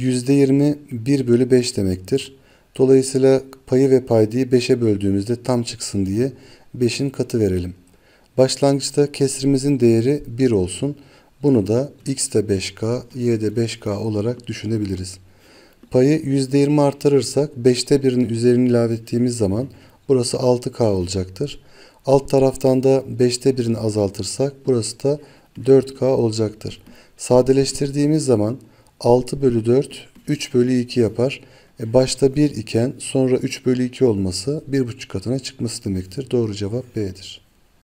%20 1 bölü 5 demektir. Dolayısıyla payı ve paydiyi 5'e böldüğümüzde tam çıksın diye 5'in katı verelim. Başlangıçta kesrimizin değeri 1 olsun. Bunu da x de 5k, y de 5k olarak düşünebiliriz. Payı %20 artırırsak 5'te 1'in üzerine ilave ettiğimiz zaman burası 6k olacaktır. Alt taraftan da 5'te 1'ini azaltırsak burası da 4k olacaktır. Sadeleştirdiğimiz zaman 6 bölü 4 3 bölü 2 yapar. E başta 1 iken sonra 3 bölü 2 olması 1,5 katına çıkması demektir. Doğru cevap B'dir.